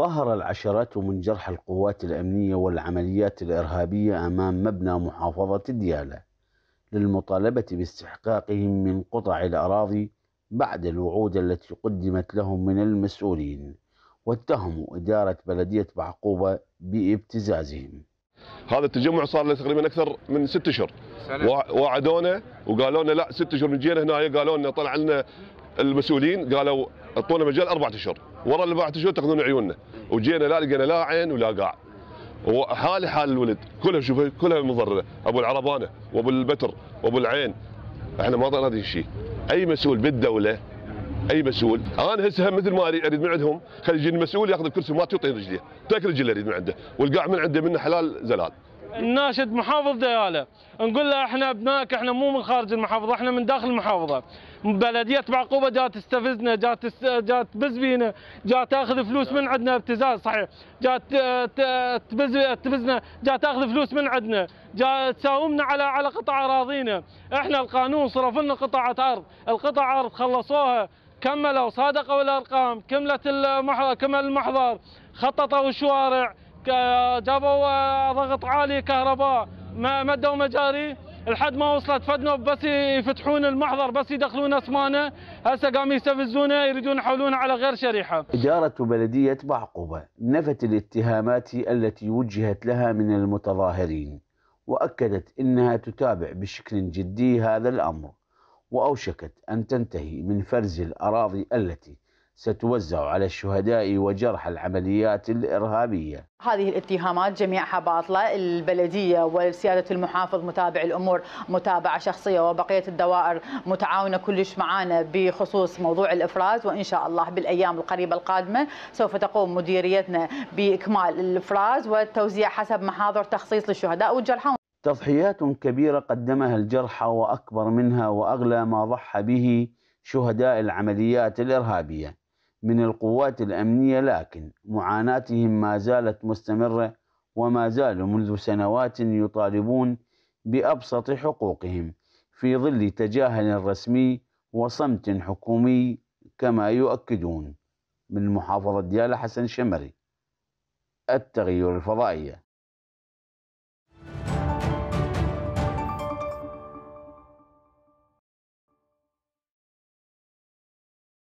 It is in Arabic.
ظهر العشرات من جرحى القوات الأمنية والعمليات الإرهابية أمام مبنى محافظة ديالى للمطالبة باستحقاقهم من قطع الأراضي بعد الوعود التي قدمت لهم من المسؤولين واتهموا إدارة بلدية بعقوبة بابتزازهم هذا التجمع صار له تقريبا اكثر من ست اشهر وعدونا وقالوا لنا لا ست اشهر من جينا هنا قالوا لنا طلع لنا المسؤولين قالوا اعطونا مجال اربع اشهر ورا الاربع اشهر تاخذون عيوننا وجينا لا لقينا لا عين ولا قاع وحالي حال الولد كلها شوف كلها مضرره ابو العربانه وابو البتر وابو العين احنا ما هذا شيء اي مسؤول بالدوله اي مسؤول انا هسه مثل ما اريد من عندهم خلي يجيني مسؤول ياخذ الكرسي ما تعطيه رجلي تاكل رجلي اريد من عنده والقاع من عنده منه حلال زلال الناشد محافظ دياله نقول له احنا ابنائك احنا مو من خارج المحافظه احنا من داخل المحافظه بلديه بعقوبه جات تستفزنا جات جات تبز بينا جات تاخذ فلوس من عندنا ابتزاز صحيح جات تبز تبزنا جات تاخذ فلوس من عندنا جات تساومنا على على قطع اراضينا احنا القانون صرف لنا قطعه ارض القطع ارض خلصوها كملوا صادقوا الارقام كملت المحضر كمل المحضر خططوا الشوارع جابوا آه، ضغط عالي كهرباء ما مدوا مجاري لحد ما وصلت فدنا بس يفتحون المحضر بس يدخلون اسمانه هسه قاموا يستفزونه يريدون يحولونه على غير شريحه. اداره بلديه بعقوبه نفت الاتهامات التي وجهت لها من المتظاهرين واكدت انها تتابع بشكل جدي هذا الامر واوشكت ان تنتهي من فرز الاراضي التي ستوزع على الشهداء وجرحى العمليات الإرهابية هذه الاتهامات جميعها باطلة البلدية وسيادة المحافظ متابع الأمور متابعة شخصية وبقية الدوائر متعاونة كلش معانا بخصوص موضوع الإفراز وإن شاء الله بالأيام القريبة القادمة سوف تقوم مديريتنا بإكمال الإفراز والتوزيع حسب محاضر تخصيص للشهداء والجرحى تضحيات كبيرة قدمها الجرحى وأكبر منها وأغلى ما ضحى به شهداء العمليات الإرهابية من القوات الأمنية لكن معاناتهم ما زالت مستمرة وما زالوا منذ سنوات يطالبون بأبسط حقوقهم في ظل تجاهل رسمي وصمت حكومي كما يؤكدون من محافظة ديالى حسن شمري التغير الفضائية